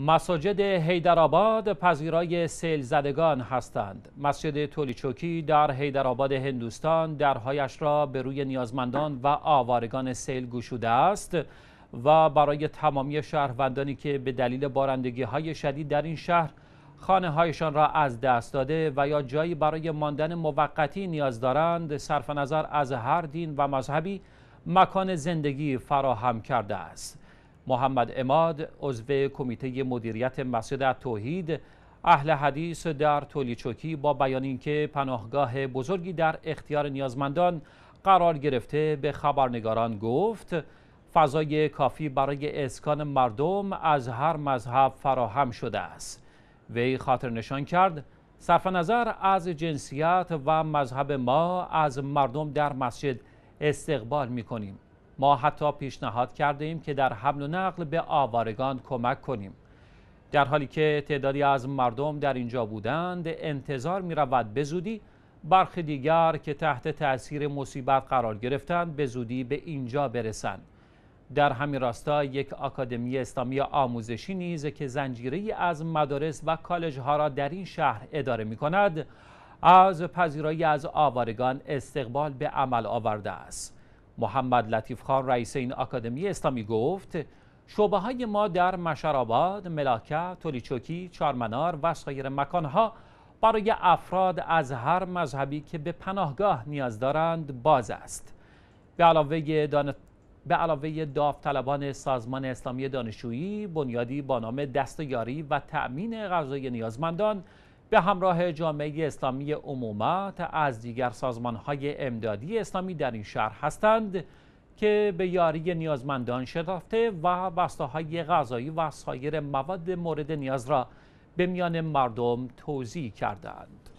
مساجد هیدرآباد پذیرای سیل زدگان هستند. مسجد تولیچوکی در هیدرآباد هندوستان درهایش را به روی نیازمندان و آوارگان سیل گشوده است و برای تمامی شهروندانی که به دلیل بارندگی های شدید در این شهر خانه هایشان را از دست داده و یا جایی برای ماندن موقتی نیاز دارند صرف نظر از هر دین و مذهبی مکان زندگی فراهم کرده است. محمد اماد عضو کمیته مدیریت مسجد توحید اهل حدیث در تولیچوکی با بیان اینکه پناهگاه بزرگی در اختیار نیازمندان قرار گرفته به خبرنگاران گفت فضای کافی برای اسکان مردم از هر مذهب فراهم شده است وی خاطر نشان کرد صرف نظر از جنسیت و مذهب ما از مردم در مسجد استقبال می کنیم ما حتی پیشنهاد کرده ایم که در حمل و نقل به آوارگان کمک کنیم در حالی که تعدادی از مردم در اینجا بودند انتظار می رود به زودی برخی دیگر که تحت تأثیر مصیبت قرار گرفتند به زودی به اینجا برسند در همین راستا یک آکادمی اسلامی آموزشی نیز که زنجیری از مدارس و کالج ها را در این شهر اداره می کند از پذیرایی از آوارگان استقبال به عمل آورده است محمد لطیف خان رئیس این آکادمی اسلامی گفت شعبه های ما در مشرآباد، ملاکه، تولیچوکی، چارمنار و سایر مکانها برای افراد از هر مذهبی که به پناهگاه نیاز دارند باز است. به علاوه, دان... به داوطلبان سازمان اسلامی دانشجویی بنیادی با نام دست یاری و تأمین غذای نیازمندان به همراه جامعه اسلامی عمومت از دیگر های امدادی اسلامی در این شهر هستند که به یاری نیازمندان شتافته و های غذایی و سایر مواد مورد نیاز را به میان مردم توضیح کردند.